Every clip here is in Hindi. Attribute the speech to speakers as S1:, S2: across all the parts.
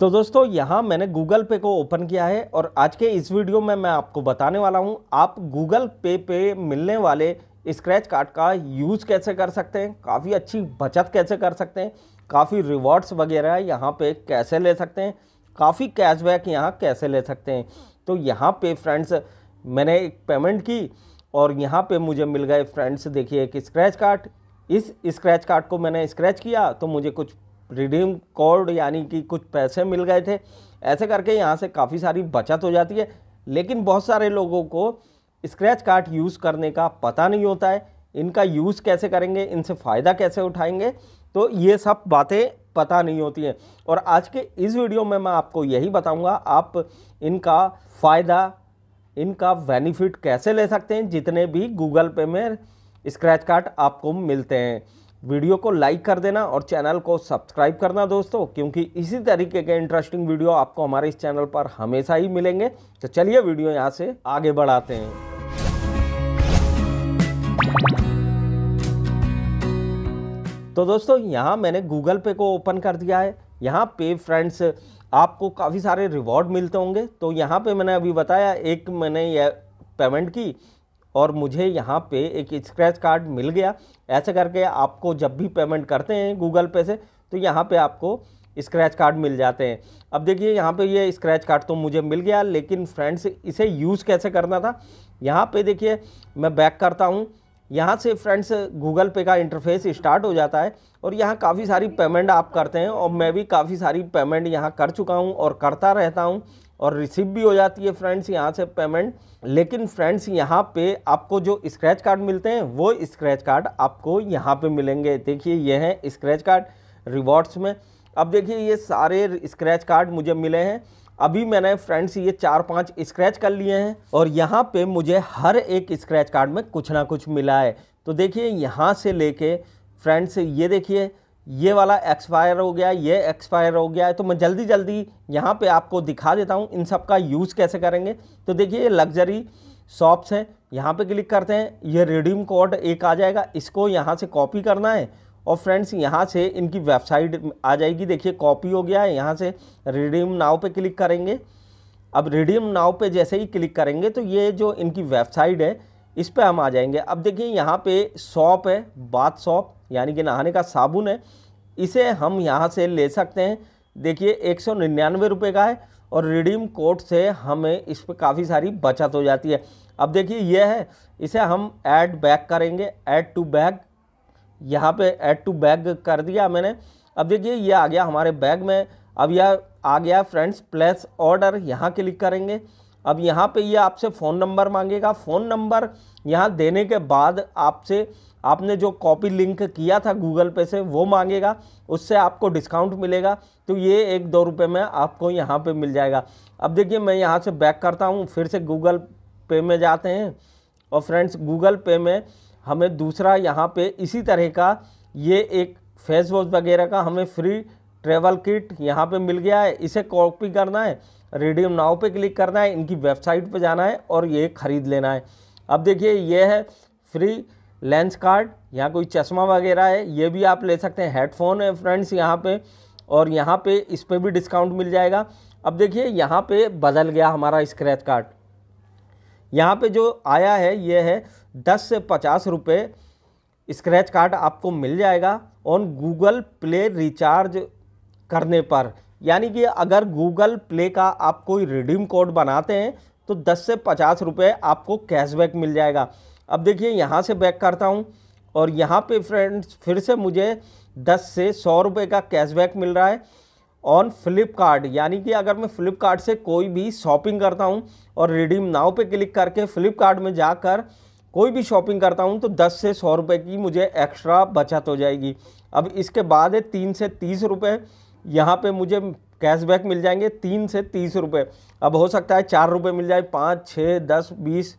S1: तो दोस्तों यहाँ मैंने गूगल पे को ओपन किया है और आज के इस वीडियो में मैं आपको बताने वाला हूँ आप गूगल पे पे मिलने वाले स्क्रैच कार्ड का यूज़ कैसे कर सकते हैं काफ़ी अच्छी बचत कैसे कर सकते हैं काफ़ी रिवॉर्ड्स वगैरह यहाँ पे कैसे ले सकते हैं काफ़ी कैशबैक यहाँ कैसे ले सकते हैं तो यहाँ पे फ्रेंड्स मैंने एक पेमेंट की और यहाँ पे मुझे मिल गए फ्रेंड्स देखिए एक स्क्रैच कार्ड इस स्क्रैच कार्ड को मैंने स्क्रैच किया तो मुझे कुछ रिडीम कोड यानी कि कुछ पैसे मिल गए थे ऐसे करके यहाँ से काफ़ी सारी बचत हो जाती है लेकिन बहुत सारे लोगों को स्क्रैच कार्ड यूज़ करने का पता नहीं होता है इनका यूज़ कैसे करेंगे इनसे फ़ायदा कैसे उठाएंगे तो ये सब बातें पता नहीं होती हैं और आज के इस वीडियो में मैं आपको यही बताऊंगा आप इनका फ़ायदा इनका बेनिफिट कैसे ले सकते हैं जितने भी गूगल पे में स्क्रैच कार्ड आपको मिलते हैं वीडियो को लाइक कर देना और चैनल को सब्सक्राइब करना दोस्तों क्योंकि इसी तरीके के इंटरेस्टिंग वीडियो आपको हमारे इस चैनल पर हमेशा ही मिलेंगे तो चलिए वीडियो यहाँ से आगे बढ़ाते हैं तो दोस्तों यहाँ मैंने गूगल पे को ओपन कर दिया है यहाँ पे फ्रेंड्स आपको काफ़ी सारे रिवॉर्ड मिलते होंगे तो यहाँ पे मैंने अभी बताया एक मैंने यह पेमेंट की और मुझे यहाँ पे एक स्क्रैच कार्ड मिल गया ऐसे करके आपको जब भी पेमेंट करते हैं गूगल पे से तो यहाँ पे आपको स्क्रैच कार्ड मिल जाते हैं अब देखिए यहाँ पे ये स्क्रैच कार्ड तो मुझे मिल गया लेकिन फ्रेंड्स इसे यूज़ कैसे करना था यहाँ पे देखिए मैं बैक करता हूँ यहाँ से फ्रेंड्स गूगल पे का इंटरफेस स्टार्ट हो जाता है और यहाँ काफ़ी सारी पेमेंट आप करते हैं और मैं भी काफ़ी सारी पेमेंट यहाँ कर चुका हूँ और करता रहता हूँ और रिसीव भी हो जाती है फ्रेंड्स यहाँ से पेमेंट लेकिन फ्रेंड्स यहाँ पे आपको जो स्क्रैच कार्ड मिलते हैं वो स्क्रैच कार्ड आपको यहाँ पे मिलेंगे देखिए ये हैं स्क्रैच कार्ड रिवॉर्ड्स में अब देखिए ये सारे स्क्रैच कार्ड मुझे मिले हैं अभी मैंने फ्रेंड्स ये चार पांच स्क्रैच कर लिए हैं और यहाँ पे मुझे हर एक स्क्रैच कार्ड में कुछ ना कुछ मिला है तो देखिए यहाँ से लेके फ्रेंड्स ये देखिए ये वाला एक्सपायर हो गया ये एक्सपायर हो गया है तो मैं जल्दी जल्दी यहाँ पे आपको दिखा देता हूँ इन सब का यूज़ कैसे करेंगे तो देखिए ये लग्जरी शॉप्स हैं यहाँ पे क्लिक करते हैं ये रिडीम कोड एक आ जाएगा इसको यहाँ से कॉपी करना है और फ्रेंड्स यहाँ से इनकी वेबसाइट आ जाएगी देखिए कॉपी हो गया है यहाँ से रिडीम नाव पर क्लिक करेंगे अब रिडीम नाव पर जैसे ही क्लिक करेंगे तो ये जो इनकी वेबसाइट है इस पर हम आ जाएंगे अब देखिए यहाँ पर शॉप है बाथ शॉप यानी कि नहाने का साबुन है इसे हम यहाँ से ले सकते हैं देखिए एक सौ निन्यानवे रुपये का है और रिडीम कोड से हमें इस पर काफ़ी सारी बचत हो जाती है अब देखिए यह है इसे हम ऐड बैक करेंगे ऐड टू बैग यहाँ पे ऐड टू बैग कर दिया मैंने अब देखिए यह आ गया हमारे बैग में अब यह आ गया फ्रेंड्स प्लेस ऑर्डर यहाँ क्लिक करेंगे अब यहाँ पे यह आपसे फ़ोन नंबर मांगेगा फ़ोन नंबर यहाँ देने के बाद आपसे आपने जो कॉपी लिंक किया था गूगल पे से वो मांगेगा उससे आपको डिस्काउंट मिलेगा तो ये एक दो रुपये में आपको यहाँ पे मिल जाएगा अब देखिए मैं यहाँ से बैक करता हूँ फिर से गूगल पे में जाते हैं और फ्रेंड्स गूगल पे में हमें दूसरा यहाँ पे इसी तरह का ये एक फेस वॉश वगैरह का हमें फ्री ट्रेवल किट यहाँ पर मिल गया है इसे कॉपी करना है रेडियम नाव पर क्लिक करना है इनकी वेबसाइट पर जाना है और ये ख़रीद लेना है अब देखिए ये है फ्री लेंस कार्ड यहाँ कोई चश्मा वगैरह है ये भी आप ले सकते हैं हेडफोन है फ्रेंड्स यहाँ पे और यहाँ पे इस पर भी डिस्काउंट मिल जाएगा अब देखिए यहाँ पे बदल गया हमारा स्क्रैच कार्ड यहाँ पे जो आया है ये है दस से पचास रुपये स्क्रैच कार्ड आपको मिल जाएगा ऑन गूगल प्ले रिचार्ज करने पर यानी कि अगर गूगल प्ले का आप कोई रिडीम कोड बनाते हैं तो दस से पचास रुपये आपको कैशबैक मिल जाएगा अब देखिए यहाँ से बैक करता हूँ और यहाँ पे फ्रेंड्स फिर से मुझे 10 से सौ रुपये का कैशबैक मिल रहा है ऑन फ्लिपकार्ट यानी कि अगर मैं फ्लिपकार्ट से कोई भी शॉपिंग करता हूँ और रिडीम नाव पे क्लिक करके फ्लिपकार्ट में जाकर कोई भी शॉपिंग करता हूँ तो 10 से सौ रुपये की मुझे एक्स्ट्रा बचत हो जाएगी अब इसके बाद है तीन से तीस रुपये यहाँ पर मुझे कैशबैक मिल जाएंगे तीन से तीस रुपये अब हो सकता है चार रुपये मिल जाए पाँच छः दस बीस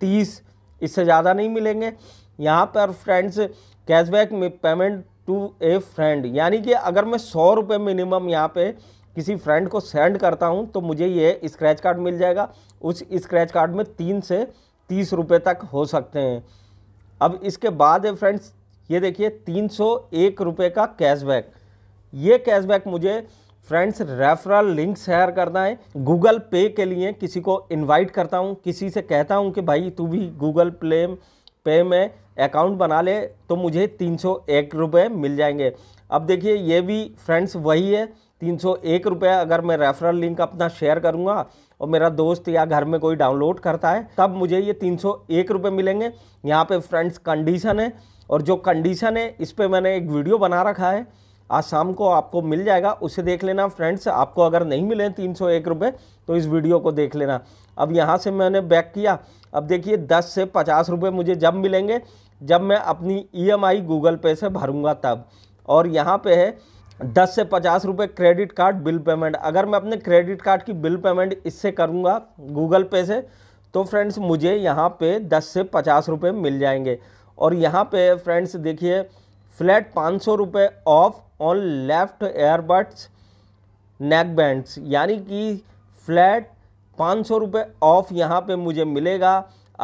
S1: तीस इससे ज़्यादा नहीं मिलेंगे यहाँ पर फ्रेंड्स कैशबैक में पेमेंट टू ए फ्रेंड यानी कि अगर मैं सौ रुपये मिनिमम यहाँ पे किसी फ्रेंड को सेंड करता हूँ तो मुझे ये स्क्रैच कार्ड मिल जाएगा उस स्क्रैच कार्ड में तीन से तीस रुपये तक हो सकते हैं अब इसके बाद है फ्रेंड्स ये देखिए तीन सौ एक रुपये का कैशबैक ये कैशबैक मुझे फ्रेंड्स रेफरल लिंक शेयर करना है गूगल पे के लिए किसी को इनवाइट करता हूँ किसी से कहता हूँ कि भाई तू भी गूगल प्ले पे में अकाउंट बना ले तो मुझे तीन सौ एक रुपये मिल जाएंगे अब देखिए ये भी फ्रेंड्स वही है तीन सौ एक रुपये अगर मैं रेफरल लिंक अपना शेयर करूँगा और मेरा दोस्त या घर में कोई डाउनलोड करता है तब मुझे ये तीन सौ एक रुपये मिलेंगे यहाँ पे फ्रेंड्स कंडीशन है और जो कंडीशन है इस पर मैंने एक वीडियो बना रखा है आज शाम को आपको मिल जाएगा उसे देख लेना फ्रेंड्स आपको अगर नहीं मिले तीन सौ एक रुपये तो इस वीडियो को देख लेना अब यहाँ से मैंने बैक किया अब देखिए दस से पचास रुपये मुझे जब मिलेंगे जब मैं अपनी ईएमआई गूगल पे से भरूंगा तब और यहाँ पे है दस से पचास रुपये क्रेडिट कार्ड बिल पेमेंट अगर मैं अपने क्रेडिट कार्ड की बिल पेमेंट इससे करूँगा गूगल पे से तो फ्रेंड्स मुझे यहाँ पे दस से पचास रुपये मिल जाएंगे और यहाँ पे फ्रेंड्स देखिए फ्लैट पाँच सौ रुपये off on left airbuds neckbands यानी कि फ्लैट पाँच सौ रुपये ऑफ यहाँ पे मुझे मिलेगा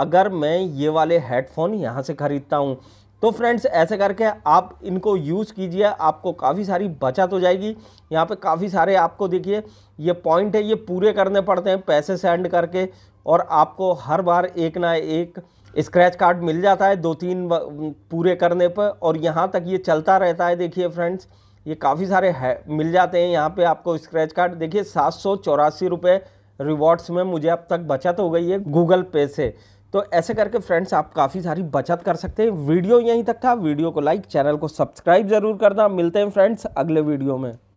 S1: अगर मैं ये वाले हेडफोन यहाँ से ख़रीदता हूँ तो फ्रेंड्स ऐसे करके आप इनको यूज़ कीजिए आपको काफ़ी सारी बचत हो जाएगी यहाँ पे काफ़ी सारे आपको देखिए ये पॉइंट है ये पूरे करने पड़ते हैं पैसे सेंड करके और आपको हर बार एक ना एक स्क्रैच कार्ड मिल जाता है दो तीन पूरे करने पर और यहाँ तक ये चलता रहता है देखिए फ्रेंड्स ये काफ़ी सारे है मिल जाते हैं यहाँ पे आपको स्क्रैच कार्ड देखिए सात सौ चौरासी रुपये रिवॉर्ड्स में मुझे अब तक बचत हो गई है गूगल पे से तो ऐसे करके फ्रेंड्स आप काफ़ी सारी बचत कर सकते हैं वीडियो यहीं तक था वीडियो को लाइक चैनल को सब्सक्राइब जरूर करना मिलते हैं फ्रेंड्स अगले वीडियो में